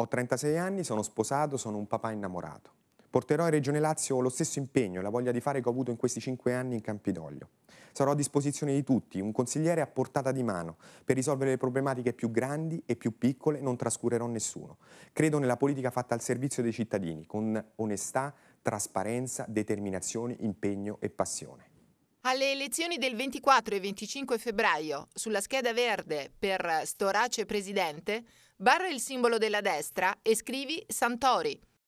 Ho 36 anni, sono sposato, sono un papà innamorato. Porterò in Regione Lazio lo stesso impegno e la voglia di fare che ho avuto in questi cinque anni in Campidoglio. Sarò a disposizione di tutti, un consigliere a portata di mano. Per risolvere le problematiche più grandi e più piccole non trascurerò nessuno. Credo nella politica fatta al servizio dei cittadini, con onestà, trasparenza, determinazione, impegno e passione. Alle elezioni del 24 e 25 febbraio, sulla scheda verde per Storace Presidente, barra il simbolo della destra e scrivi Santori.